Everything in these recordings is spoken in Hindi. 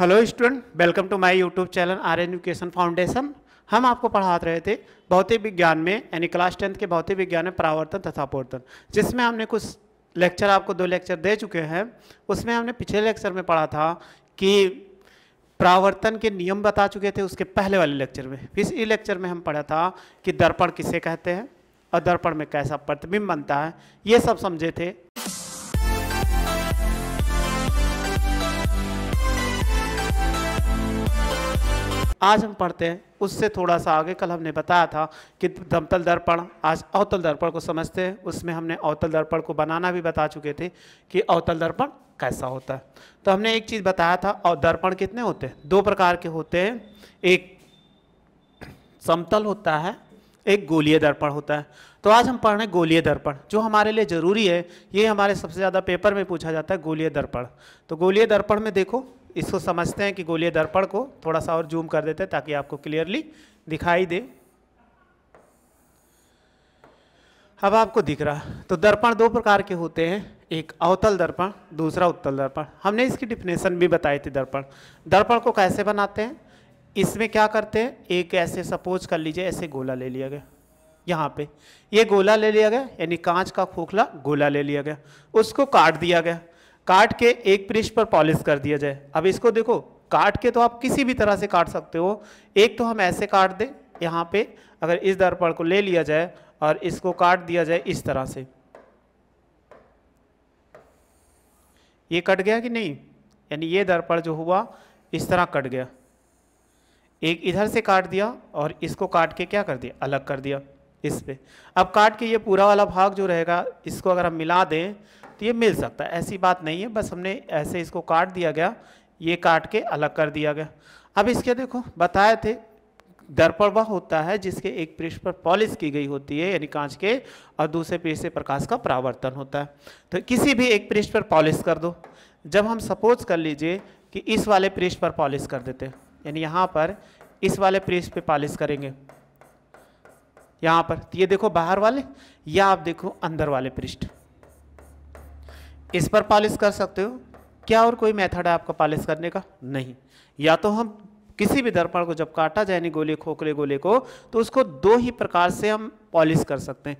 hello student welcome to my YouTube channel R education foundation हम आपको पढ़ा रहे थे भौतिक विज्ञान में यानी क्लास टेंथ के भौतिक विज्ञान में परावर्तन तथा अपवर्तन जिसमें हमने कुछ लेक्चर आपको दो लेक्चर दे चुके हैं उसमें हमने पिछले लेक्चर में पढ़ा था कि प्रावर्तन के नियम बता चुके थे उसके पहले वाले लेक्चर में इस लेक्चर में हम पढ़ा था कि दर्पण किसे कहते हैं और दर्पण में कैसा प्रतिबिंब बनता है ये सब समझे थे आज हम पढ़ते हैं उससे थोड़ा सा आगे कल हमने बताया था कि दमतल दर्पण आज अवतल दर्पण को समझते हैं उसमें हमने अवतल दर्पण को बनाना भी बता चुके थे कि अवतल दर्पण कैसा होता है तो हमने एक चीज़ बताया था और दर्पण कितने होते हैं दो प्रकार के होते हैं एक समतल होता है एक गोलीय दर्पण होता है तो आज हम पढ़ रहे हैं गोलीय दर्पण जो हमारे लिए ज़रूरी है ये हमारे सबसे ज़्यादा पेपर में पूछा जाता है गोलीय दर्पण तो गोलीय दर्पण में देखो इसको समझते हैं कि गोलीय दर्पण को थोड़ा सा और जूम कर देते हैं ताकि आपको क्लियरली दिखाई दे अब आपको दिख रहा तो दर्पण दो प्रकार के होते हैं एक अवतल दर्पण दूसरा उत्तल दर्पण हमने इसकी डिफिनेशन भी बताई थी दर्पण दर्पण को कैसे बनाते हैं इसमें क्या करते हैं एक ऐसे सपोज कर लीजिए ऐसे गोला ले लिया गया यहाँ पे ये गोला ले लिया गया यानी कांच का खोखला गोला ले लिया गया उसको काट दिया गया काट के एक पृष्ठ पर पॉलिश कर दिया जाए अब इसको देखो काट के तो आप किसी भी तरह से काट सकते हो एक तो हम ऐसे काट दें यहाँ पे अगर इस दर्पण को ले लिया जाए और इसको काट दिया जाए इस तरह से ये कट गया कि नहीं यानी ये दर्पण जो हुआ इस तरह कट गया एक इधर से काट दिया और इसको काट के क्या कर दिया अलग कर दिया इस पर अब काट के ये पूरा वाला भाग जो रहेगा इसको अगर हम मिला दें तो ये मिल सकता है ऐसी बात नहीं है बस हमने ऐसे इसको काट दिया गया ये काट के अलग कर दिया गया अब इसके देखो बताए थे दर्पण वह होता है जिसके एक पृष्ठ पर पॉलिश की गई होती है यानी कांच के और दूसरे पृष्ठ से प्रकाश का परावर्तन होता है तो किसी भी एक पृष्ठ पर पॉलिश कर दो जब हम सपोज कर लीजिए कि इस वाले पृष्ठ पर पॉलिश कर देते हैं यानी यहाँ पर इस वाले पृष्ठ पे पॉलिश करेंगे यहाँ पर तो ये देखो बाहर वाले या आप देखो अंदर वाले पृष्ठ इस पर पॉलिश कर सकते हो क्या और कोई मेथड है आपका पॉलिश करने का नहीं या तो हम किसी भी दर्पण को जब काटा जाए नहीं गोले खोखले गोले को तो उसको दो ही प्रकार से हम पॉलिश कर सकते हैं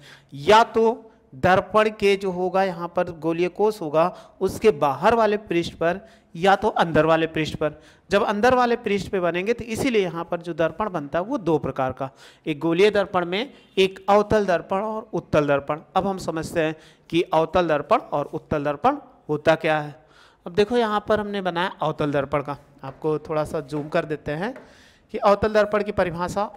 या तो दर्पण के जो होगा यहाँ पर गोलीय कोष होगा उसके बाहर वाले पृष्ठ पर या तो अंदर वाले पृष्ठ पर जब अंदर वाले पृष्ठ पे बनेंगे तो इसीलिए यहाँ पर जो दर्पण बनता है वो दो प्रकार का एक गोलीय दर्पण में एक अवतल दर्पण और उत्तल दर्पण अब हम समझते हैं कि अवतल दर्पण और उत्तल दर्पण होता क्या है अब देखो यहाँ पर हमने बनाया अवतल दर्पण का आपको थोड़ा सा जूम कर देते हैं कि अवतल दर्पण की परिभाषा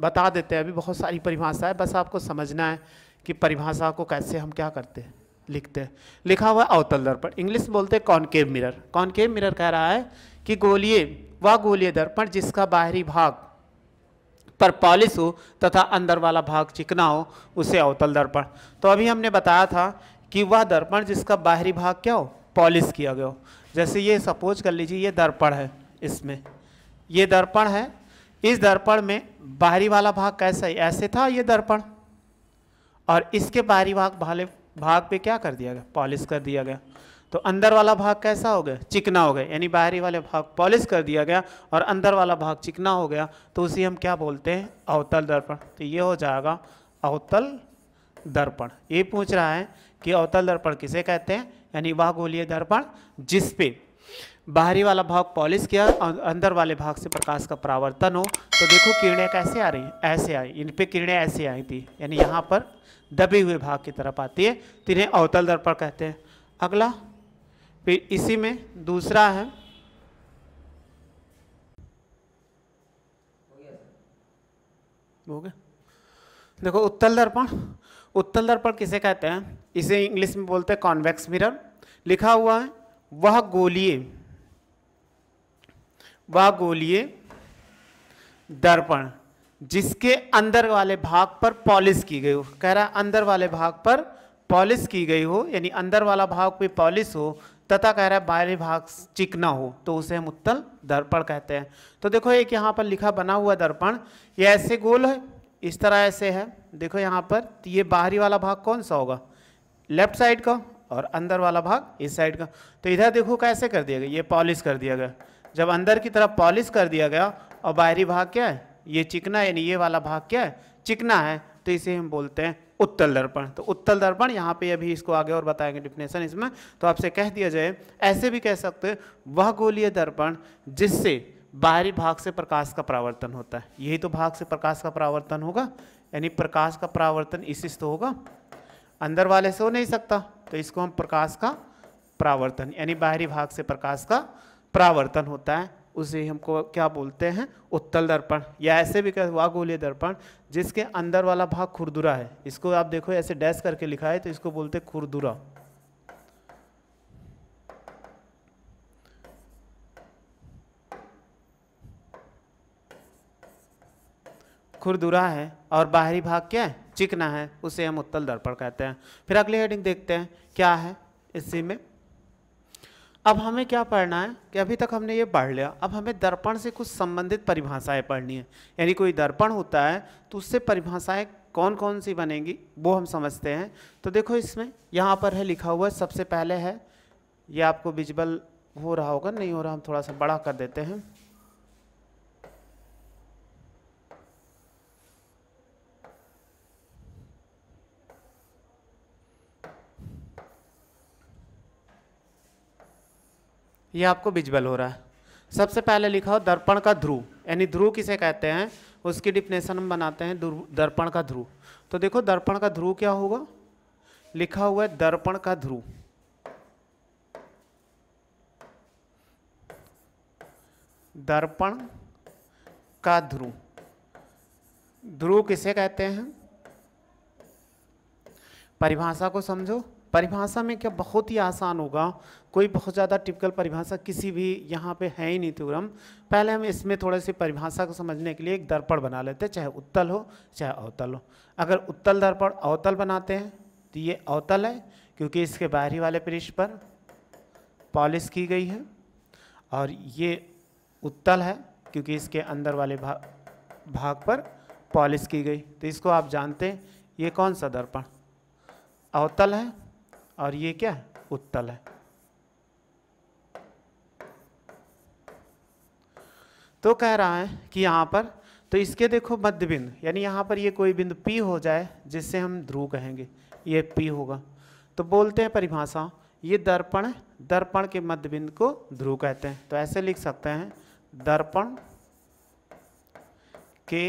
बता देते हैं अभी बहुत सारी परिभाषा है बस आपको समझना है कि परिभाषा को कैसे हम क्या करते हैं लिखते हैं लिखा हुआ अवतल दर्पण इंग्लिश में बोलते हैं कॉनकेव मिरर कॉनकेव मिरर कह रहा है कि गोलीय वह गोलीय दर्पण जिसका बाहरी भाग पर पॉलिश हो तथा अंदर वाला भाग चिकना हो उसे अवतल दर्पण तो अभी हमने बताया था कि वह दर्पण जिसका बाहरी भाग क्या हो पॉलिश किया गया हो जैसे ये सपोज कर लीजिए ये दर्पण है इसमें ये दर्पण है इस दर्पण में बाहरी वाला भाग कैसा है ऐसे था ये दर्पण और इसके बाहरी भाग भाले भाग पे क्या कर दिया गया पॉलिश कर दिया गया तो अंदर वाला भाग कैसा हो गया चिकना हो गया यानी बाहरी वाले भाग पॉलिश कर दिया गया और अंदर वाला भाग चिकना हो गया तो उसी हम क्या बोलते हैं अवतल दर्पण तो ये हो जाएगा अवतल दर्पण ये पूछ रहा है कि अवतल दर्पण किसे कहते हैं यानी वह गोलीय दर्पण जिसपे बाहरी वाला भाग पॉलिश किया अंदर वाले भाग से प्रकाश का परावर्तन हो तो देखो किरणें कैसे आ रही हैं ऐसे आई इन पर किरणें ऐसे आई थी यानी यहाँ पर दबे हुए भाग की तरफ आती है तो इन्हें अवतल दर्पण कहते हैं अगला फिर इसी में दूसरा है हो गया देखो उत्तल दर्पण उत्तल दर्पण किसे कहते हैं इसे इंग्लिश में बोलते हैं कॉन्वेक्स मिरर लिखा हुआ है वह गोलिए वह गोलिए दर्पण जिसके अंदर वाले भाग पर पॉलिश की गई हो कह रहा है अंदर वाले भाग पर पॉलिश की गई हो यानी अंदर वाला भाग भी पॉलिश हो तथा कह रहा है बाहरी भाग चिकना हो तो उसे हम उत्तल दर्पण कहते हैं तो देखो एक यहाँ पर लिखा बना हुआ दर्पण ये ऐसे गोल है इस तरह ऐसे है देखो यहाँ पर तो ये बाहरी वाला भाग कौन सा होगा लेफ्ट साइड का और अंदर वाला भाग इस साइड का तो इधर देखो कैसे कर दिया गया ये पॉलिश कर दिया गया जब अंदर की तरफ पॉलिश कर दिया गया और बाहरी भाग क्या है ये चिकना यानी ये वाला भाग क्या है चिकना है तो इसे हम बोलते हैं उत्तल दर्पण तो उत्तल दर्पण यहाँ पे अभी इसको आगे और बताएंगे डिफिनेशन इसमें तो आपसे कह दिया जाए ऐसे भी कह सकते वह गोलीय दर्पण जिससे बाहरी भाग से प्रकाश का परावर्तन होता है यही तो भाग से प्रकाश का परावर्तन होगा यानी प्रकाश का परावर्तन इसी से तो होगा अंदर वाले से हो नहीं सकता तो इसको हम प्रकाश का परावर्तन यानी बाहरी भाग से प्रकाश का परावर्तन होता है उसे हमको क्या बोलते हैं उत्तल दर्पण या ऐसे भी कहते वागोलीय दर्पण जिसके अंदर वाला भाग खुरदुरा है इसको आप देखो ऐसे डैश करके लिखा है तो इसको बोलते खुरदुरा खुरदुरा है और बाहरी भाग क्या है चिकना है उसे हम उत्तल दर्पण कहते हैं फिर अगली हेडिंग देखते हैं क्या है इसी में अब हमें क्या पढ़ना है कि अभी तक हमने ये पढ़ लिया अब हमें दर्पण से कुछ संबंधित परिभाषाएं पढ़नी है यानी कोई दर्पण होता है तो उससे परिभाषाएं कौन कौन सी बनेंगी वो हम समझते हैं तो देखो इसमें यहाँ पर है लिखा हुआ है सबसे पहले है ये आपको विजिबल हो रहा होगा नहीं हो रहा हम थोड़ा सा बड़ा कर देते हैं ये आपको बिजबल हो रहा है सबसे पहले लिखा हो दर्पण का ध्रुव यानी ध्रुव किसे कहते हैं उसकी डिफिनेशन हम बनाते हैं दर्पण का ध्रुव तो देखो दर्पण का ध्रुव क्या होगा लिखा हुआ है दर्पण का ध्रुव दर्पण का ध्रुव ध्रुव किसे कहते हैं परिभाषा को समझो परिभाषा में क्या बहुत ही आसान होगा कोई बहुत ज़्यादा टिपिकल परिभाषा किसी भी यहाँ पे है ही नहीं थ्योरम पहले हम इसमें थोड़े से परिभाषा को समझने के लिए एक दर्पण बना लेते हैं चाहे उत्तल हो चाहे अवतल हो अगर उत्तल दर्पण अवतल बनाते हैं तो ये अवतल है क्योंकि इसके बाहरी वाले पृष्ठ पर पॉलिश की गई है और ये उत्तल है क्योंकि इसके अंदर वाले भा भाग पर पॉलिश की गई तो इसको आप जानते हैं ये कौन सा दर्पण अवतल है और ये क्या है उत्तल है तो कह रहा है कि यहाँ पर तो इसके देखो मध्य बिंदु यानी यहाँ पर ये कोई बिंदु पी हो जाए जिससे हम ध्रुव कहेंगे ये पी होगा तो बोलते हैं परिभाषा ये दर्पण दर्पण के मध्य बिंदु को ध्रुव कहते हैं तो ऐसे लिख सकते हैं दर्पण के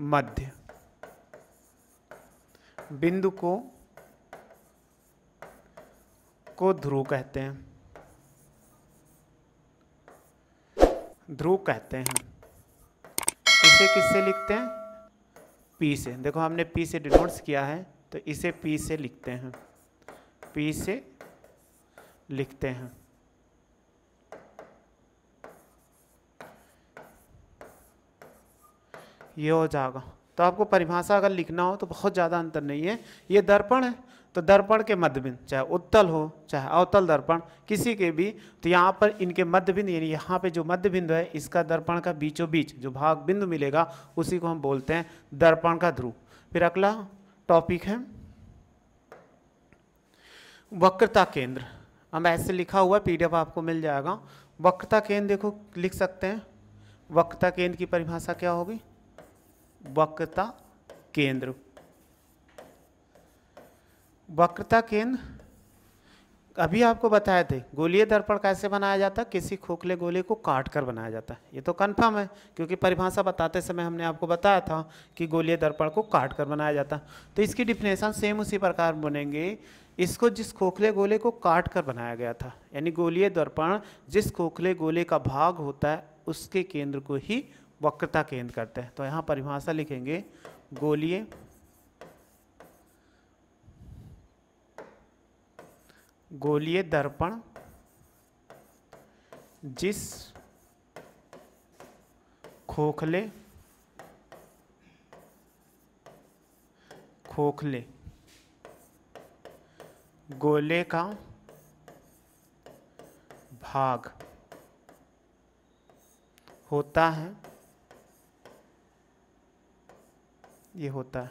मध्य बिंदु को को ध्रुव कहते हैं ध्रुव कहते हैं इसे किससे लिखते हैं पी से देखो हमने पी से डिनोट्स किया है तो इसे पी से लिखते हैं पी से लिखते हैं ये हो जाएगा तो आपको परिभाषा अगर लिखना हो तो बहुत ज़्यादा अंतर नहीं है ये दर्पण है तो दर्पण के मध्यबिन चाहे उत्तल हो चाहे अवतल दर्पण किसी के भी तो यहाँ पर इनके मध्यबिंदु यानी यहाँ पे जो मध्य बिंदु है इसका दर्पण का बीचों बीच जो भाग बिंदु मिलेगा उसी को हम बोलते हैं दर्पण का ध्रुव फिर अगला टॉपिक है वक्रता केंद्र हम ऐसे लिखा हुआ पी आपको मिल जाएगा वक्रता केंद्र देखो लिख सकते हैं वक्रता केंद्र की परिभाषा क्या होगी वक्रता केंद्र वक्रता केंद्र अभी आपको बताए थे गोलीय दर्पण कैसे बनाया जाता है किसी खोखले गोले को काट कर बनाया जाता है ये तो कन्फर्म है क्योंकि परिभाषा बताते समय हमने आपको बताया था कि गोलीय दर्पण को काट कर बनाया जाता तो इसकी डिफिनेशन सेम उसी प्रकार बनेंगे इसको जिस खोखले गोले को काट कर बनाया गया था यानी गोलीय दर्पण जिस खोखले गोले का भाग होता है उसके केंद्र को ही वक्रता केंद्र करते हैं तो यहाँ परिभाषा लिखेंगे गोलीय गोलीय दर्पण जिस खोखले खोखले गोले का भाग होता है ये होता है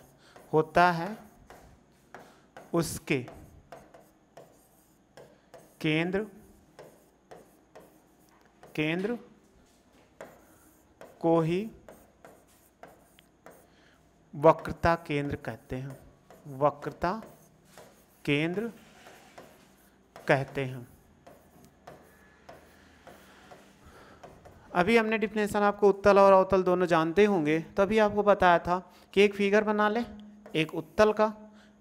होता है उसके केंद्र केंद्र को ही वक्रता केंद्र कहते हैं वक्रता केंद्र कहते हैं अभी हमने डिफिनेशन आपको उत्तल और अवतल दोनों जानते होंगे तो अभी आपको बताया था कि एक फिगर बना ले एक उत्तल का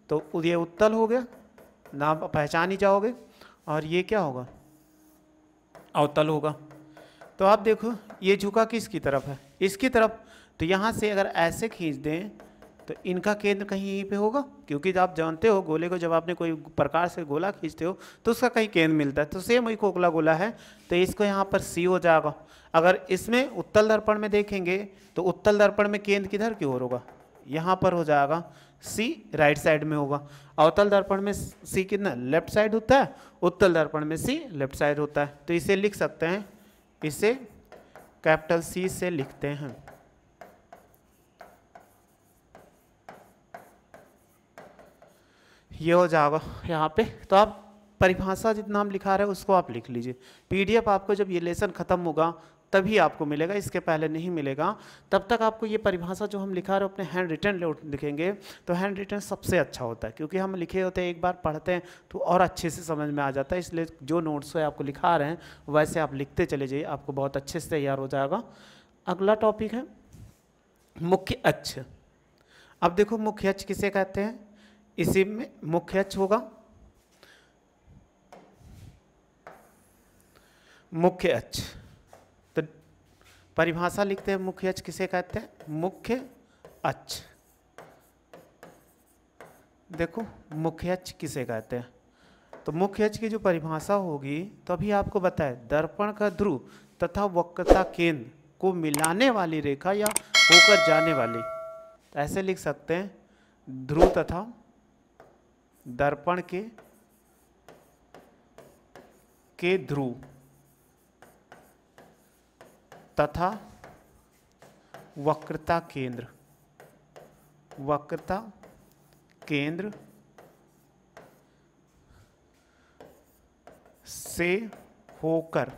तो ये उत्तल हो गया ना पहचान ही जाओगे और ये क्या होगा अवतल होगा तो आप देखो ये झुका किसकी तरफ है इसकी तरफ तो यहाँ से अगर ऐसे खींच दें तो इनका केंद्र कहीं यहीं पे होगा क्योंकि आप जानते हो गोले को जब आपने कोई प्रकार से गोला खींचते हो तो उसका कहीं केंद्र मिलता है तो सेम वही खोखला गोला है तो इसको यहाँ पर सी हो जाएगा अगर इसमें उत्तल दर्पण में देखेंगे तो उत्तल दर्पण में केंद्र किधर की ओर होगा यहाँ पर हो जाएगा सी राइट साइड में होगा अवतल दर्पण में सी कितना लेफ्ट साइड होता है उत्तल दर्पण में सी लेफ्ट साइड होता है तो इसे लिख सकते हैं इसे कैपिटल सी से लिखते हैं ये हो जाएगा यहाँ पे तो आप परिभाषा जितना हम लिखा रहे हैं उसको आप लिख लीजिए पीडीएफ आपको जब ये लेसन खत्म होगा तभी आपको मिलेगा इसके पहले नहीं मिलेगा तब तक आपको ये परिभाषा जो हम लिखा रहे हो अपने हैंड रिटर्न लिखेंगे तो हैंड रिटर्न सबसे अच्छा होता है क्योंकि हम लिखे होते हैं एक बार पढ़ते हैं तो और अच्छे से समझ में आ जाता है इसलिए जो नोट्स है आपको लिखा रहे हैं वैसे आप लिखते चले जाइए आपको बहुत अच्छे से तैयार हो जाएगा अगला टॉपिक है मुख्य अक्ष अब देखो मुख्य अक्ष किसे कहते हैं इसी में मुख्य अक्ष होगा मुख्य अक्ष परिभाषा लिखते हैं मुख्य अच्छ किसे कहते हैं मुख्य अच्छ देखो मुख्य अच्छ किसे कहते हैं तो मुख्य अच्छ की जो परिभाषा होगी तो अभी आपको बताए दर्पण का ध्रुव तथा वक्रता केंद्र को मिलाने वाली रेखा या होकर जाने वाली तो ऐसे लिख सकते हैं ध्रुव तथा दर्पण के के ध्रुव तथा वक्रता केंद्र वक्रता केंद्र से होकर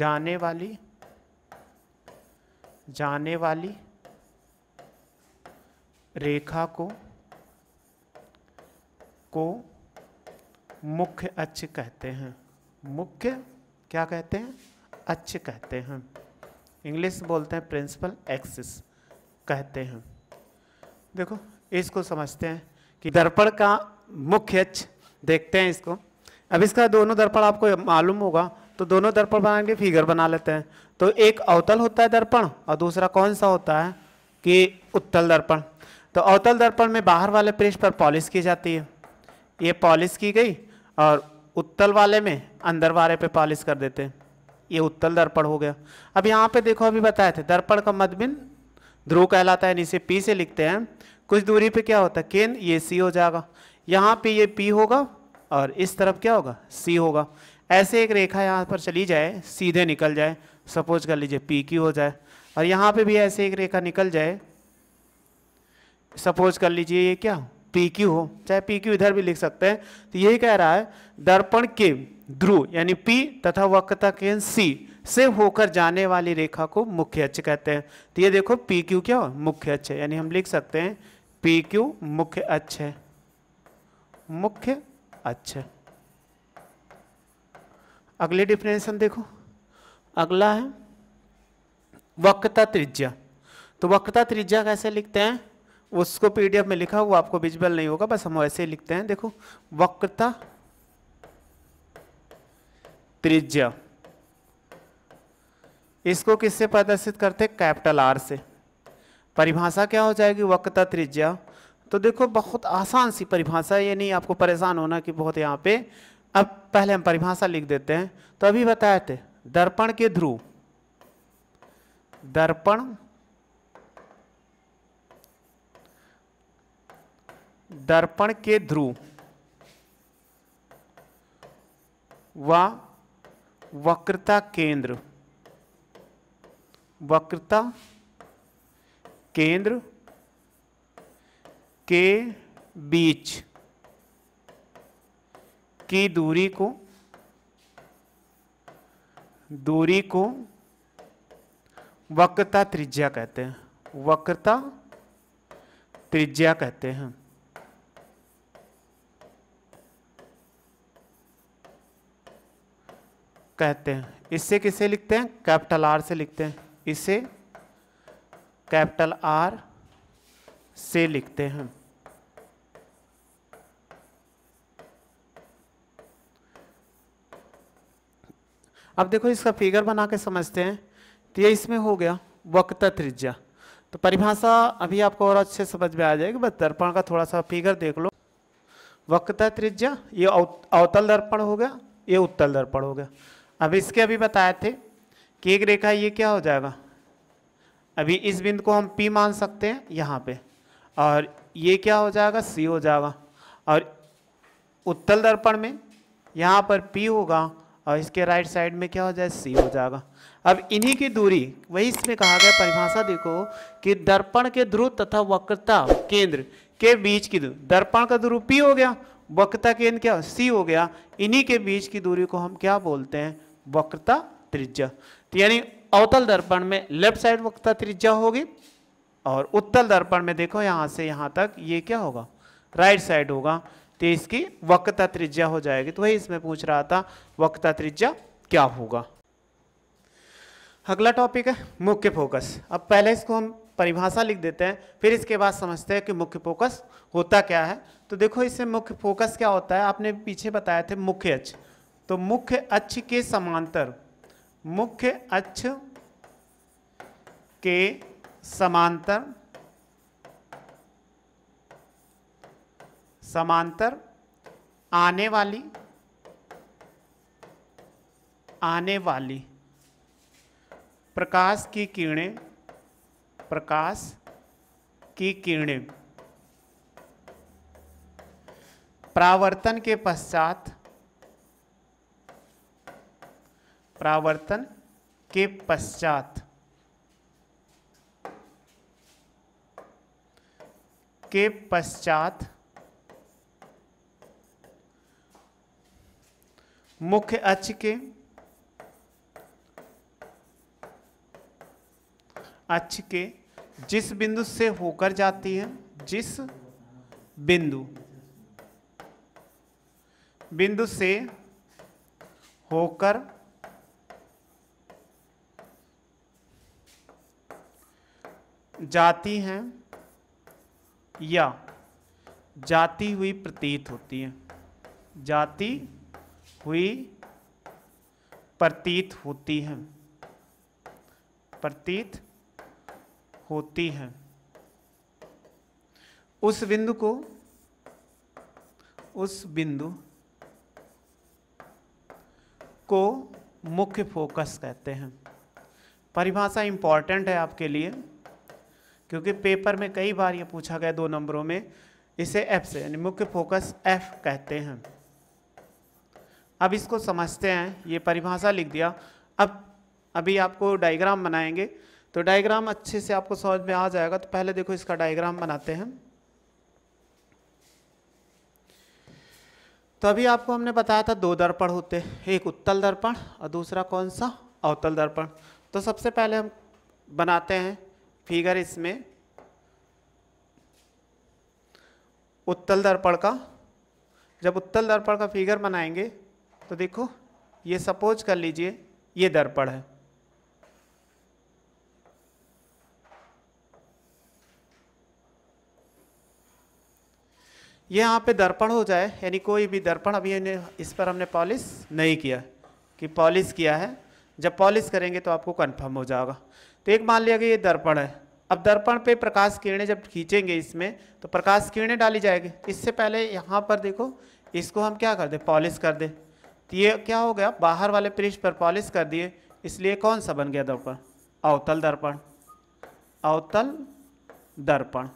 जाने वाली जाने वाली रेखा को को मुख्य अक्ष कहते हैं मुख्य क्या कहते हैं अच्छे कहते हैं इंग्लिश बोलते हैं प्रिंसिपल एक्सिस कहते हैं देखो इसको समझते हैं कि दर्पण का मुख्य अच्छ देखते हैं इसको अब इसका दोनों दर्पण आपको मालूम होगा तो दोनों दर्पण बनाएंगे फिगर बना लेते हैं तो एक अवतल होता है दर्पण और दूसरा कौन सा होता है कि उत्तल दर्पण तो अवतल दर्पण में बाहर वाले पृष्ठ पर पॉलिश की जाती है ये पॉलिश की गई और उत्तल वाले में अंदर वाले पे पॉलिश कर देते हैं ये उत्तल दर्पण हो गया अब यहाँ पे देखो अभी बताए थे दर्पण का मध्यबिंद ध्रुव कहलाता है नीचे पी से लिखते हैं कुछ दूरी पे क्या होता है केंद्र ये सी हो जाएगा यहाँ पे ये पी होगा और इस तरफ क्या होगा सी होगा ऐसे एक रेखा यहाँ पर चली जाए सीधे निकल जाए सपोज कर लीजिए पी की हो जाए और यहाँ पे भी ऐसे एक रेखा निकल जाए सपोज कर लीजिए ये क्या पी क्यू हो चाहे पी क्यू इधर भी लिख सकते हैं तो यही कह रहा है दर्पण के ध्रुव यानी P तथा वक्रता केंद्र C से होकर जाने वाली रेखा को मुख्य अक्ष कहते हैं तो ये देखो पी क्यू क्या मुख्य अक्ष है यानी हम लिख सकते हैं पी क्यू मुख्य अक्ष है मुख्य अक्ष अगले डिफिनेशन देखो अगला है वक्रता त्रिज्या तो वक्रता त्रिज्या कैसे लिखते हैं उसको पीडीएफ में लिखा हुआ आपको विजिबल नहीं होगा बस हम ऐसे लिखते हैं देखो वक्रता त्रिज्या इसको किससे प्रदर्शित करते कैपिटल आर से परिभाषा क्या हो जाएगी वक्रता त्रिज्या तो देखो बहुत आसान सी परिभाषा ये नहीं आपको परेशान होना कि बहुत यहाँ पे अब पहले हम परिभाषा लिख देते हैं तो अभी बताए थे दर्पण के ध्रुव दर्पण दर्पण के ध्रुव व वक्रता केंद्र वक्रता केंद्र के बीच की दूरी को दूरी को वक्रता त्रिज्या कहते हैं वक्रता त्रिज्या कहते हैं कहते हैं इससे किसे लिखते हैं कैपिटल आर से लिखते हैं इसे कैपिटल आर से लिखते हैं अब देखो इसका फिगर बना के समझते हैं तो ये इसमें हो गया वक्ता त्रिज्या तो परिभाषा अभी आपको और अच्छे समझ में आ जाएगी बस दर्पण का थोड़ा सा फिगर देख लो वक्त त्रिज्या ये अवतल दर्पण हो गया ये उत्तल दर्पण हो गया अब इसके अभी बताए थे कि एक रेखा ये क्या हो जाएगा अभी इस बिंदु को हम P मान सकते हैं यहाँ पे और ये क्या हो जाएगा C हो जाएगा और उत्तल दर्पण में यहाँ पर P होगा और इसके राइट साइड में क्या हो जाए C हो जाएगा अब इन्हीं की दूरी वही इसमें कहा गया परिभाषा देखो कि दर्पण के ध्रुव तथा वक्रता केंद्र के बीच की दूरी दर्पण का ध्रुव पी हो गया वक्रता केंद्र क्या सी हो गया इन्हीं के बीच की दूरी को हम क्या बोलते हैं वक्रता त्रिज्या तो यानी अवतल दर्पण में लेफ्ट साइड वक्रता त्रिज्या होगी और उत्तल दर्पण में देखो यहाँ से यहाँ तक ये क्या होगा राइट साइड होगा तो इसकी वक्रता त्रिज्या हो जाएगी तो वही इसमें पूछ रहा था वक्रता त्रिज्या क्या होगा अगला टॉपिक है मुख्य फोकस अब पहले इसको हम परिभाषा लिख देते हैं फिर इसके बाद समझते हैं कि मुख्य फोकस होता क्या है तो देखो इससे मुख्य फोकस क्या होता है आपने पीछे बताया थे मुख्य अच्छ तो मुख्य अक्ष के समांतर मुख्य अक्ष के समांतर समांतर आने वाली आने वाली प्रकाश की किरणें प्रकाश की किरणें प्रावर्तन के पश्चात परावर्तन के पश्चात के पश्चात मुख्य अक्ष के अक्ष के जिस बिंदु से होकर जाती है जिस बिंदु बिंदु से होकर जाती हैं या जाती हुई प्रतीत होती हैं जाती हुई प्रतीत होती हैं प्रतीत होती हैं उस बिंदु को उस बिंदु को मुख्य फोकस कहते हैं परिभाषा इंपॉर्टेंट है आपके लिए क्योंकि पेपर में कई बार ये पूछा गया दो नंबरों में इसे एफ से यानी मुख्य फोकस एफ कहते हैं अब इसको समझते हैं ये परिभाषा लिख दिया अब अभी आपको डायग्राम बनाएंगे तो डायग्राम अच्छे से आपको समझ में आ जाएगा तो पहले देखो इसका डायग्राम बनाते हैं तो अभी आपको हमने बताया था दो दर्पण होते हैं एक उत्तल दर्पण और दूसरा कौन सा अवतल दर्पण तो सबसे पहले हम बनाते हैं फिगर इसमें उत्तल दर्पण का जब उत्तल दर्पण का फिगर बनाएंगे तो देखो ये सपोज कर लीजिए ये दर्पण है ये यहाँ पे दर्पण हो जाए यानी कोई भी दर्पण अभी इस पर हमने पॉलिश नहीं किया कि पॉलिश किया है जब पॉलिश करेंगे तो आपको कन्फर्म हो जाएगा तो एक मान लिया कि ये दर्पण है अब दर्पण पे प्रकाश किरणें जब खींचेंगे इसमें तो प्रकाश किरणें डाली जाएगी इससे पहले यहाँ पर देखो इसको हम क्या कर दें पॉलिश कर दें तो ये क्या हो गया बाहर वाले पृष्ठ पर पॉलिश कर दिए इसलिए कौन सा बन गया दर्पण अवतल दर्पण अवतल दर्पण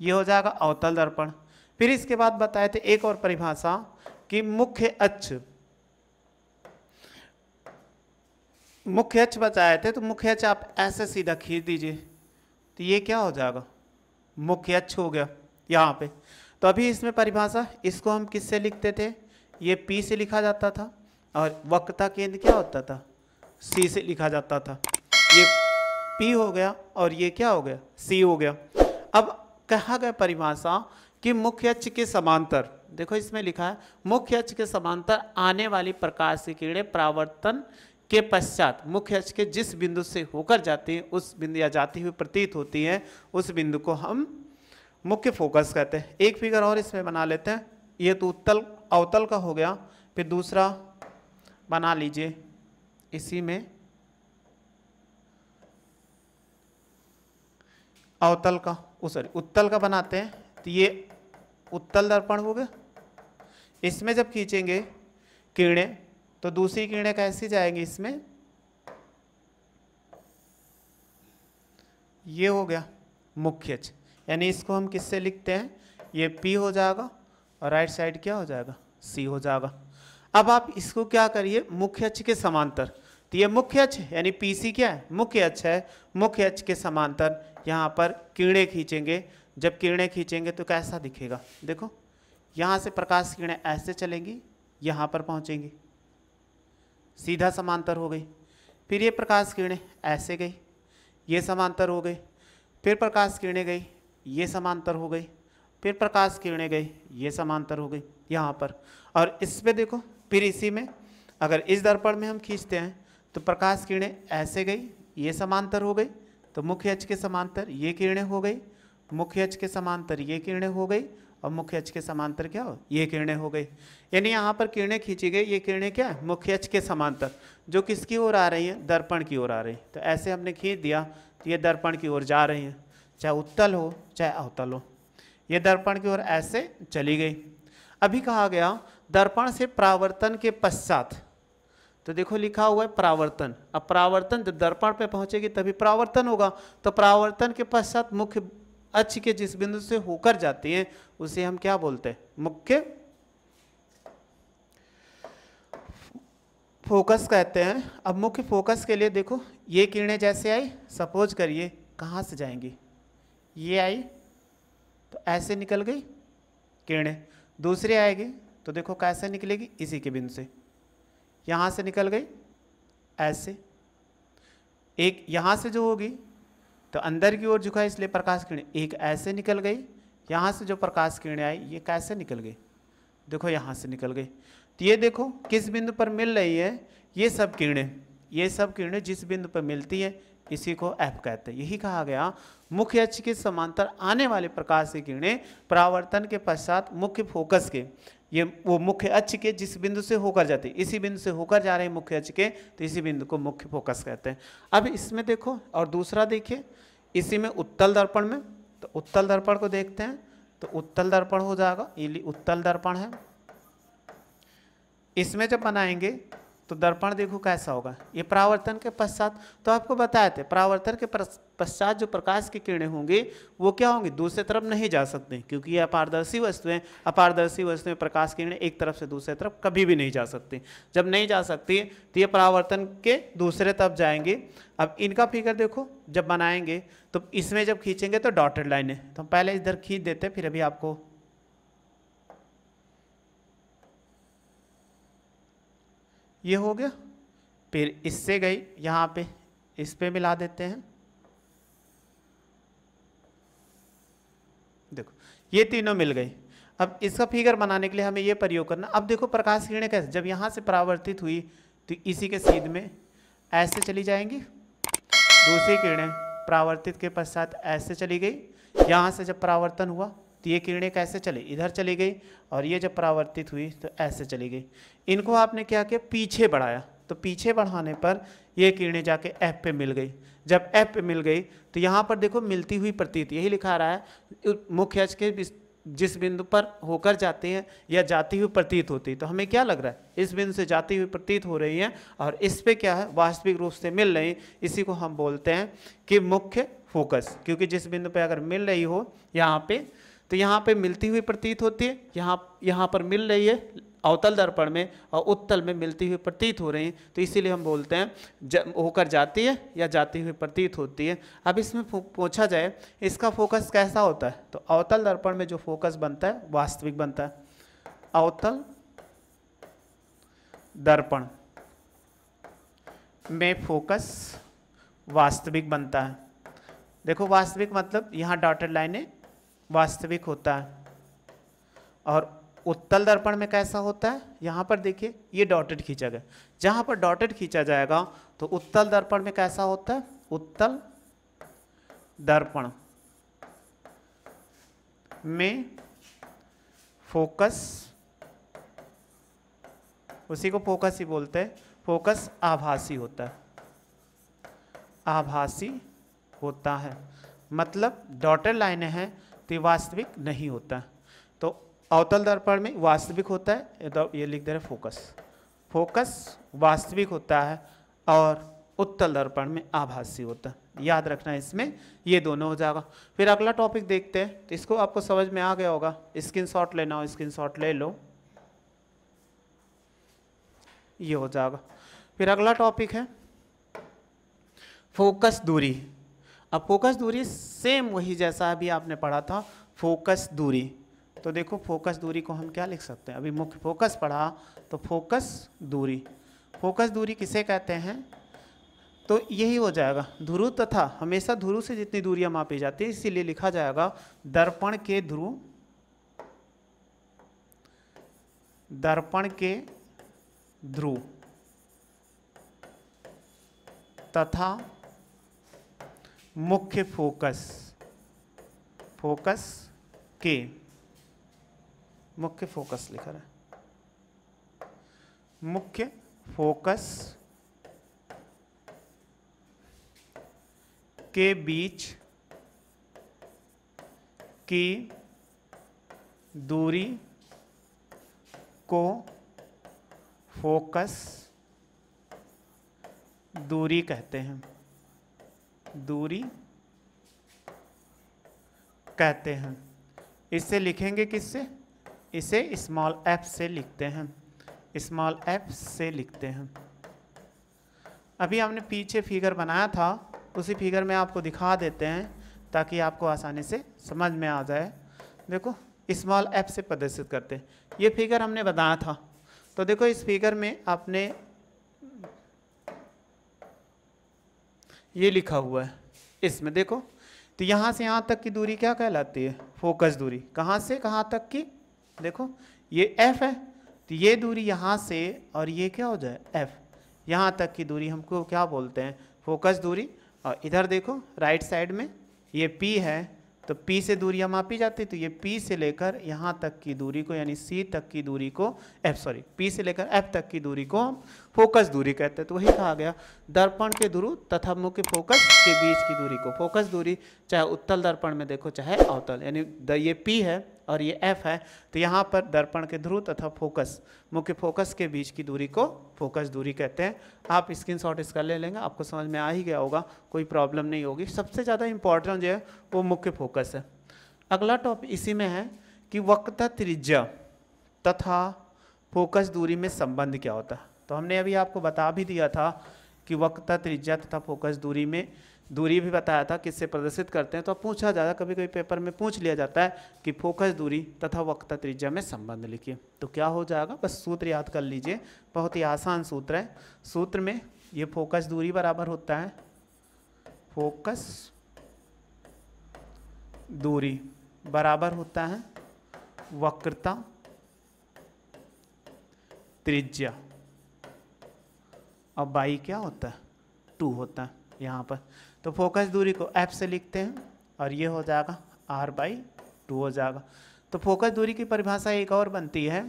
ये हो जाएगा अवतल दर्पण फिर इसके बाद बताए थे एक और परिभाषा कि मुख्य अच्छ मुख्य अच बचाए थे तो मुख्य अच आप ऐसे सीधा खींच दीजिए तो ये क्या हो जाएगा मुख्य अच हो गया यहाँ पे तो अभी इसमें परिभाषा इसको हम किससे लिखते थे ये पी से लिखा जाता था और वक्ता केंद्र क्या होता था सी से लिखा जाता था ये पी हो गया और ये क्या हो गया सी हो गया अब कहा गया परिभाषा कि मुख्य अच्छ के समांतर देखो इसमें लिखा है मुख्य अच्छ के समांतर आने वाली प्रकाश की किरणें परावर्तन के पश्चात मुख्य अक्ष के जिस बिंदु से होकर जाती है उस बिंदु या जाती हुई प्रतीत होती है उस बिंदु को हम मुख्य फोकस कहते हैं एक फिगर और इसमें बना लेते हैं ये तो उत्तल अवतल का हो गया फिर दूसरा बना लीजिए इसी में अवतल का ओ सॉरी उत्तल का बनाते हैं तो ये उत्तल दर्पण हो गया इसमें जब खींचेंगे किरणें तो दूसरी किरणें कैसी जाएगी इसमें ये हो गया मुख्य यानी इसको हम किससे लिखते हैं ये P हो जाएगा और राइट साइड क्या हो जाएगा C हो जाएगा अब आप इसको क्या करिए मुख्य अक्ष के समांतर तो ये मुख्य अक्ष यानी सी क्या है मुख्य अक्ष है मुख्य अक्ष के समांतर यहाँ पर किरणें खींचेंगे जब किरणें खींचेंगे तो कैसा दिखेगा देखो यहाँ से प्रकाश किरणें ऐसे चलेंगी यहाँ पर पहुँचेंगी सीधा समांतर हो गई फिर ये प्रकाश किरणें ऐसे गई ये समांतर हो गई फिर प्रकाश किरणें गई ये समांतर हो गई फिर प्रकाश किरणें गई ये समांतर हो गई यहाँ पर और इस पर देखो फिर इसी में अगर इस दर्पण में हम खींचते हैं तो प्रकाश किरणें ऐसे गई ये समांतर हो गई तो मुख्य अच के समांतर ये किरणें हो गई मुख्य अच के समांतर ये किरणें हो गई और मुख्य अच के समांतर क्या हो ये किरणें हो गई यानी यहाँ पर किरणें खींची गई ये किरणें क्या है मुख्य अच के समांतर जो किसकी ओर आ रही हैं दर्पण की ओर आ रही है तो ऐसे हमने खींच दिया तो ये दर्पण की ओर जा रही हैं चाहे उत्तल हो चाहे अवतल हो ये दर्पण की ओर ऐसे चली गई अभी कहा गया दर्पण से प्रावर्तन के पश्चात तो देखो लिखा हुआ है प्रावर्तन अब प्रावर्तन जब दर्पण पे पहुंचेगी तभी प्रावर्तन होगा तो प्रावर्तन के पश्चात मुख्य अक्ष के जिस बिंदु से होकर जाती है उसे हम क्या बोलते हैं मुख्य फोकस कहते हैं अब मुख्य फोकस के लिए देखो ये किरणें जैसे आई सपोज करिए कहाँ से जाएंगी ये आई तो ऐसे निकल गई किरणें दूसरी आएगी तो देखो कैसे निकलेगी इसी के बिंदु से यहाँ से निकल गई ऐसे एक यहाँ से जो होगी तो अंदर की ओर झुका इसलिए प्रकाश किरण एक ऐसे निकल गई यहाँ से जो प्रकाश किरण आई ये कैसे निकल गई देखो यहाँ से निकल गई तो ये देखो किस बिंदु पर मिल रही है ये सब किरणें ये सब किरणें जिस बिंदु पर मिलती है इसी को एफ कहते हैं यही कहा गया मुख्य अक्ष के समांतर आने वाले प्रकाश की किरणें परावर्तन के पश्चात मुख्य फोकस के ये वो मुख्य अक्ष के जिस बिंदु से होकर जाते इसी बिंदु से होकर जा रहे हैं मुख्य अक्ष के तो इसी बिंदु को मुख्य फोकस कहते हैं अब इसमें देखो और दूसरा देखिए इसी में उत्तल दर्पण में तो उत्तल दर्पण को देखते हैं तो उत्तल दर्पण हो जाएगा ये उत्तल दर्पण है इसमें जब बनाएंगे तो दर्पण देखो कैसा होगा ये परावर्तन के पश्चात तो आपको बताए थे परावर्तन के पश्चात जो प्रकाश की किरणें होंगी वो क्या होंगी दूसरे तरफ नहीं जा सकती क्योंकि ये अपारदर्शी वस्तुएं अपारदर्शी वस्तुएं प्रकाश किरणें एक तरफ से दूसरे तरफ कभी भी नहीं जा सकती जब नहीं जा सकती तो ये परावर्तन के दूसरे तरफ जाएंगे अब इनका फिगर देखो जब बनाएंगे तो इसमें जब खींचेंगे तो डॉटेड लाइन है तो हम पहले इधर खींच देते फिर अभी आपको ये हो गया फिर इससे गई यहाँ पे इस पे मिला देते हैं देखो ये तीनों मिल गई अब इसका फिगर बनाने के लिए हमें ये प्रयोग करना अब देखो प्रकाश किरणें कैसे जब यहाँ से परावर्तित हुई तो इसी के सीध में ऐसे चली जाएंगी दूसरी किरणें परावर्तित के पश्चात ऐसे चली गई यहाँ से जब परावर्तन हुआ तो ये किरणें कैसे चली इधर चली गई और ये जब परावर्तित हुई तो ऐसे चली गई इनको आपने क्या किया पीछे बढ़ाया तो पीछे बढ़ाने पर ये किरणें जाके एफ पे मिल गई जब एफ पे मिल गई तो यहाँ पर देखो मिलती हुई प्रतीत यही लिखा रहा है मुख्य अच के जिस बिंदु पर होकर जाते हैं या जाती हुई प्रतीत होती है तो हमें क्या लग रहा है इस बिंदु से जाती हुई प्रतीत हो रही है और इस पे क्या है वास्तविक रूप से मिल रही इसी को हम बोलते हैं कि मुख्य फोकस क्योंकि जिस बिंदु पे अगर मिल रही हो यहाँ पे तो यहाँ पे मिलती हुई प्रतीत होती है यहाँ यहाँ पर मिल रही है अवतल दर्पण में और उत्तल में मिलती हुई प्रतीत हो रही है तो इसीलिए हम बोलते हैं होकर जाती है या जाती हुई प्रतीत होती है अब इसमें पूछा जाए इसका फोकस कैसा होता है तो अवतल दर्पण में जो फोकस बनता है वास्तविक बनता है अवतल दर्पण में फोकस वास्तविक बनता है देखो वास्तविक मतलब यहाँ डॉटेड लाइनें वास्तविक होता है और उत्तल दर्पण में कैसा होता है यहाँ पर देखिए ये डॉटेड खींचा गया जहाँ पर डॉटेड खींचा जाएगा तो उत्तल दर्पण में कैसा होता है उत्तल दर्पण में फोकस उसी को फोकस ही बोलते हैं फोकस आभासी होता है आभासी होता है मतलब डॉटेड लाइनें हैं तो ये वास्तविक नहीं होता तो अवतल दर्पण में वास्तविक होता है तो ये लिख दे रहे फोकस फोकस वास्तविक होता है और उत्तल दर्पण में आभासी होता है याद रखना है इसमें ये दोनों हो जाएगा फिर अगला टॉपिक देखते हैं तो इसको आपको समझ में आ गया होगा शॉट लेना हो शॉट ले लो ये हो जाएगा फिर अगला टॉपिक है फोकस दूरी अब फोकस दूरी सेम वही जैसा अभी आपने पढ़ा था फोकस दूरी तो देखो फोकस दूरी को हम क्या लिख सकते हैं अभी मुख्य फोकस पढ़ा तो फोकस दूरी फोकस दूरी किसे कहते हैं तो यही हो जाएगा ध्रुव तथा हमेशा ध्रुव से जितनी दूरियां मापी जाती है इसीलिए लिखा जाएगा दर्पण के ध्रुव दर्पण के ध्रुव तथा मुख्य फोकस फोकस के मुख्य फोकस लिखा है मुख्य फोकस के बीच की दूरी को फोकस दूरी कहते हैं दूरी कहते हैं इसे लिखेंगे किससे इसे स्मॉल एफ से लिखते हैं स्मॉल एफ से लिखते हैं अभी हमने पीछे फिगर बनाया था उसी फिगर में आपको दिखा देते हैं ताकि आपको आसानी से समझ में आ जाए देखो स्मॉल एफ से प्रदर्शित करते हैं ये फिगर हमने बताया था तो देखो इस फिगर में आपने ये लिखा हुआ है इसमें देखो तो यहाँ से यहाँ तक की दूरी क्या कहलाती है फोकस दूरी कहाँ से कहाँ तक की देखो ये एफ है तो ये दूरी यहाँ से और ये क्या हो जाए एफ यहाँ तक की दूरी हमको क्या बोलते हैं फोकस दूरी और इधर देखो राइट साइड में ये पी है तो P से दूरियां मापी जाती तो ये P से लेकर यहाँ तक की दूरी को यानी C तक की दूरी को F सॉरी P से लेकर F तक की दूरी को हम फोकस दूरी कहते हैं तो वही कहा गया दर्पण के ध्रुव तथा मुख्य फोकस के बीच की दूरी को फोकस दूरी चाहे उत्तल दर्पण में देखो चाहे अवतल यानी ये P है और ये एफ है तो यहाँ पर दर्पण के ध्रुव तथा फोकस मुख्य फोकस के बीच की दूरी को फोकस दूरी कहते हैं आप स्क्रीन शॉट इसका ले लेंगे आपको समझ में आ ही गया होगा कोई प्रॉब्लम नहीं होगी सबसे ज़्यादा इम्पॉर्टेंट जो है वो मुख्य फोकस है अगला टॉप इसी में है कि वक्ता त्रिज्या तथा फोकस दूरी में संबंध क्या होता है तो हमने अभी आपको बता भी दिया था कि वक्ता त्रिज्या तथा फोकस दूरी में दूरी भी बताया था किससे प्रदर्शित करते हैं तो पूछा जाता है कभी कभी पेपर में पूछ लिया जाता है कि फोकस दूरी तथा वक्त त्रिज्या में संबंध लिखिए तो क्या हो जाएगा बस सूत्र याद कर लीजिए बहुत ही आसान सूत्र है सूत्र में ये फोकस दूरी बराबर होता है फोकस दूरी बराबर होता है वक्रता त्रिज्या और बाई क्या होता है टू होता है यहाँ पर तो फोकस दूरी को एफ से लिखते हैं और ये हो जाएगा आर बाई टू हो जाएगा तो फोकस दूरी की परिभाषा एक और बनती है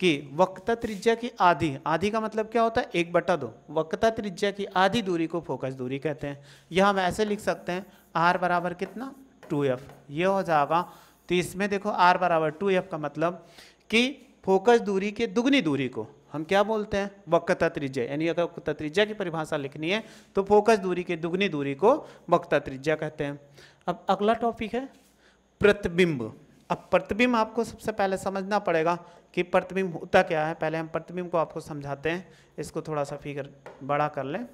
कि वक्ता त्रिज्या की आधी आधी का मतलब क्या होता है एक बटा दो वक्ता त्रिज्या की आधी दूरी को फोकस दूरी कहते हैं यह हम ऐसे लिख सकते हैं आर बराबर कितना टू एफ ये हो जाएगा तो इसमें देखो आर बराबर टू एफ का मतलब कि फोकस दूरी के दुगनी दूरी को हम क्या बोलते हैं वक्ता त्रिज्या यानी अगर त्रिज्या की परिभाषा लिखनी है तो फोकस दूरी की दुगनी दूरी को वक्ता त्रिज्या कहते हैं अब अगला टॉपिक है प्रतिबिंब अब प्रतिबिंब आपको सबसे पहले समझना पड़ेगा कि प्रतिबिंब होता क्या है पहले हम प्रतिबिंब को आपको समझाते हैं इसको थोड़ा सा फिगर बड़ा कर लें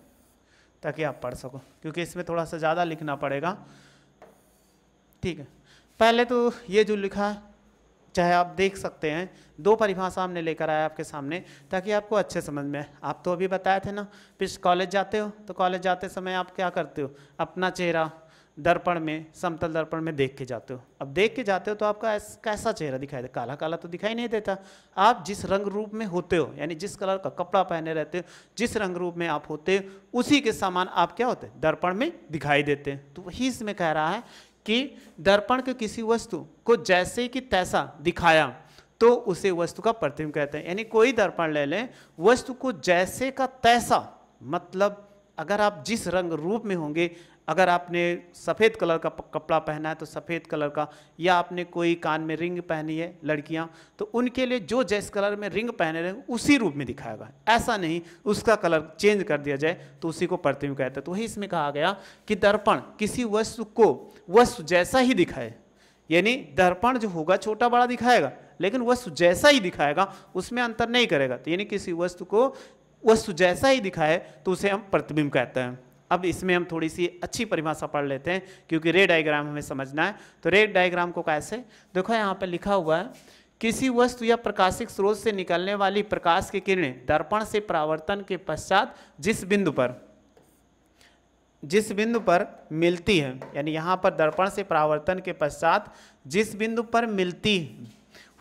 ताकि आप पढ़ सको क्योंकि इसमें थोड़ा सा ज़्यादा लिखना पड़ेगा ठीक है पहले तो ये जो लिखा है चाहे आप देख सकते हैं दो परिभाषा हमने लेकर आया आपके सामने ताकि आपको अच्छे समझ में आए आप तो अभी बताए थे ना पिछ कॉलेज जाते हो तो कॉलेज जाते समय आप क्या करते हो अपना चेहरा दर्पण में समतल दर्पण में देख के जाते हो अब देख के जाते हो तो आपका कैसा चेहरा दिखाई देता काला काला तो दिखाई नहीं देता आप जिस रंग रूप में होते हो यानी जिस कलर का कपड़ा पहने रहते हो जिस रंग रूप में आप होते हो उसी के समान आप क्या होते हैं दर्पण में दिखाई देते हैं तो वही इसमें कह रहा है कि दर्पण के किसी वस्तु को जैसे कि तैसा दिखाया तो उसे वस्तु का प्रतिबिंब कहते हैं यानी कोई दर्पण ले लें वस्तु को जैसे का तैसा मतलब अगर आप जिस रंग रूप में होंगे अगर आपने सफ़ेद कलर का कपड़ा पहना है तो सफ़ेद कलर का या आपने कोई कान में रिंग पहनी है लड़कियां तो उनके लिए जो जैस कलर में रिंग पहने रहे उसी रूप में दिखाया गया ऐसा नहीं उसका कलर चेंज कर दिया जाए तो उसी को प्रतिबिंब कहते हैं तो वही इसमें कहा गया कि दर्पण किसी वस्तु को वस्तु जैसा ही दिखाए यानी दर्पण जो होगा छोटा बड़ा दिखाएगा लेकिन वस्तु जैसा ही दिखाएगा उसमें अंतर नहीं करेगा तो यानी किसी वस्तु को वस्तु जैसा ही दिखाए तो उसे हम प्रतिबिंब कहते हैं अब इसमें हम थोड़ी सी अच्छी परिभाषा पढ़ लेते हैं क्योंकि रे डायग्राम हमें समझना है तो रे डायग्राम को कैसे देखो यहाँ पर लिखा हुआ है किसी वस्तु या प्रकाशिक स्रोत से निकलने वाली प्रकाश की किरणें दर्पण से परावर्तन के पश्चात जिस बिंदु पर जिस बिंदु पर मिलती है यानी यहाँ पर दर्पण से परावर्तन के पश्चात जिस बिंदु पर मिलती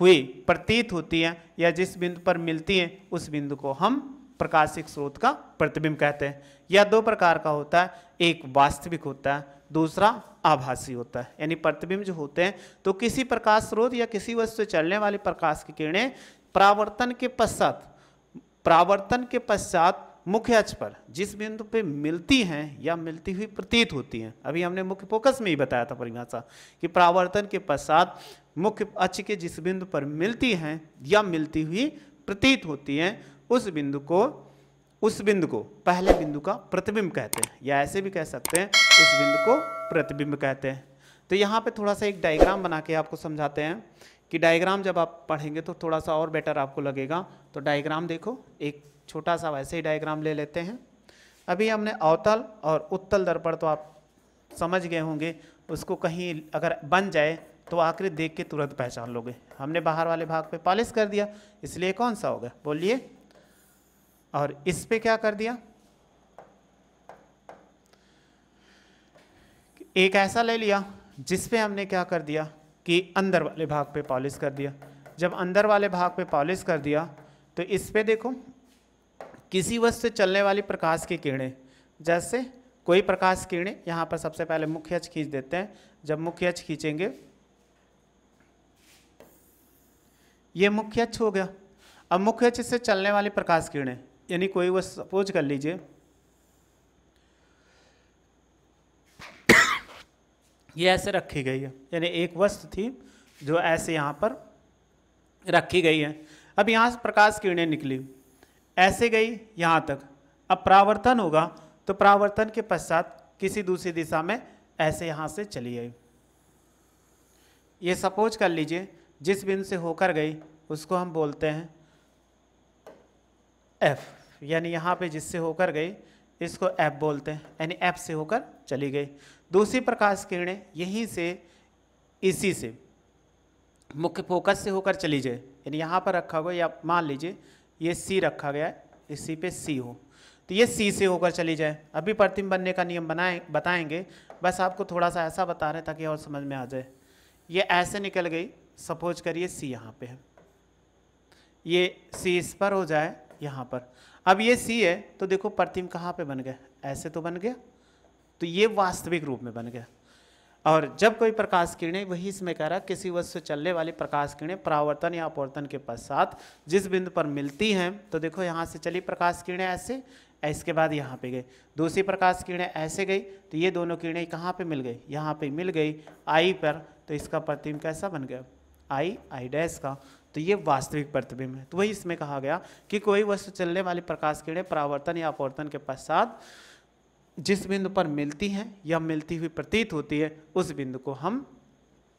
हुई प्रतीत होती है या जिस बिंदु पर मिलती है उस बिंदु को हम प्रकाशिक स्रोत का प्रतिबिंब कहते हैं यह दो प्रकार का होता है एक वास्तविक होता है दूसरा आभासी होता है यानी प्रतिबिंब जो होते हैं तो किसी प्रकाश स्रोत या किसी वस्तु से चलने वाली प्रकाश की किरणें परावर्तन के पश्चात परावर्तन के पश्चात मुख्य अक्ष पर जिस बिंदु पे मिलती हैं या मिलती हुई प्रतीत होती हैं अभी हमने मुख्य फोकस में ही बताया था परिभाषा कि परावर्तन के पश्चात मुख्य अक्ष के जिस बिंदु पर मिलती हैं या मिलती हुई प्रतीत होती हैं उस बिंदु को उस बिंदु को पहले बिंदु का प्रतिबिंब कहते हैं या ऐसे भी कह सकते हैं उस बिंदु को प्रतिबिंब कहते हैं तो यहाँ पे थोड़ा सा एक डायग्राम बना के आपको समझाते हैं कि डायग्राम जब आप पढ़ेंगे तो थोड़ा सा और बेटर आपको लगेगा तो डायग्राम देखो एक छोटा सा वैसे ही डायग्राम ले लेते हैं अभी हमने अवतल और उत्तल दर्पण तो आप समझ गए होंगे उसको कहीं अगर बन जाए तो आखिर देख के तुरंत पहचान लोगे हमने बाहर वाले भाग पे पॉलिश कर दिया इसलिए कौन सा होगा बोलिए और इस पे क्या कर दिया एक ऐसा ले लिया जिस पे हमने क्या कर दिया कि अंदर वाले भाग पे पॉलिश कर दिया जब अंदर वाले भाग पे पॉलिश कर दिया तो इस पे देखो किसी वस्तु से चलने वाली प्रकाश की किरणें जैसे कोई प्रकाश किरणें यहाँ पर सबसे पहले मुख्य अच खींच देते हैं जब मुख्य अच खींचेंगे ये मुख्य अच हो गया अब मुख्य अच से चलने वाली प्रकाश किरणें यानी कोई वो सपोज कर लीजिए ये ऐसे रखी गई है यानी एक वस्तु थी जो ऐसे यहाँ पर रखी गई है अब यहाँ से प्रकाश किरणें निकली ऐसे गई यहाँ तक अब प्रावर्तन होगा तो प्रावर्तन के पश्चात किसी दूसरी दिशा में ऐसे यहाँ से चली आई ये सपोज कर लीजिए जिस बिंदु से होकर गई उसको हम बोलते हैं एफ यानी यहाँ पे जिससे होकर गई इसको एफ बोलते हैं यानी एफ से होकर चली गई दूसरी प्रकाश किरणें यहीं से इसी से मुख्य फोकस से होकर चली जाए यानी यहाँ पर रखा हुआ या मान लीजिए ये सी रखा गया है इसी पे सी हो तो ये सी से होकर चली जाए अभी प्रतिम बनने का नियम बनाए बताएंगे बस आपको थोड़ा सा ऐसा बता रहे हैं ताकि और समझ में आ जाए ये ऐसे निकल गई सपोज करिए सी यहाँ पे है ये सी इस पर हो जाए यहाँ पर अब ये सी है तो देखो प्रतिम कहाँ पे बन गया ऐसे तो बन गया तो ये वास्तविक रूप में बन गया और जब कोई प्रकाश किरणें वही इसमें कह रहा किसी वस्तु चलने वाली प्रकाश किरणें परावर्तन या अपवर्तन के पश्चात जिस बिंदु पर मिलती हैं तो देखो यहाँ से चली प्रकाश किरणें ऐसे इसके बाद यहाँ पे गए दूसरी प्रकाश किरणें ऐसे गई तो ये दोनों किरणें कहाँ पे मिल गई यहाँ पे मिल गई आई पर तो इसका प्रतिम कैसा बन गया आई आई डैश का तो ये वास्तविक प्रतिबिंब है तो वही इसमें कहा गया कि कोई वस्तु चलने वाली प्रकाश किरण परावर्तन या अपवर्तन के पश्चात जिस बिंदु पर मिलती है या मिलती हुई प्रतीत होती है उस बिंदु को हम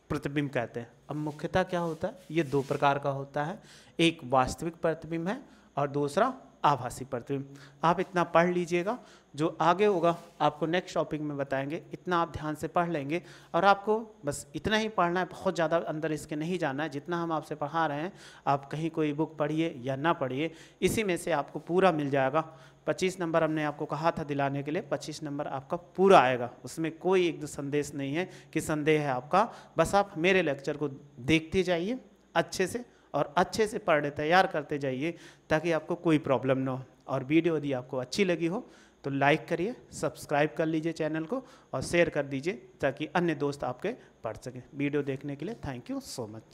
प्रतिबिंब कहते हैं अब मुख्यतः क्या होता है ये दो प्रकार का होता है एक वास्तविक प्रतिबिंब है और दूसरा आभासी प्रतिबिंब आप इतना पढ़ लीजिएगा जो आगे होगा आपको नेक्स्ट शॉपिंग में बताएंगे इतना आप ध्यान से पढ़ लेंगे और आपको बस इतना ही पढ़ना है बहुत ज़्यादा अंदर इसके नहीं जाना है जितना हम आपसे पढ़ा रहे हैं आप कहीं कोई बुक पढ़िए या ना पढ़िए इसी में से आपको पूरा मिल जाएगा 25 नंबर हमने आपको कहा था दिलाने के लिए 25 नंबर आपका पूरा आएगा उसमें कोई एक संदेश नहीं है कि संदेह है आपका बस आप मेरे लेक्चर को देखते जाइए अच्छे से और अच्छे से पढ़ने तैयार करते जाइए ताकि आपको कोई प्रॉब्लम ना हो और वीडियो यदि आपको अच्छी लगी हो तो लाइक करिए सब्सक्राइब कर लीजिए चैनल को और शेयर कर दीजिए ताकि अन्य दोस्त आपके पढ़ सकें वीडियो देखने के लिए थैंक यू सो मच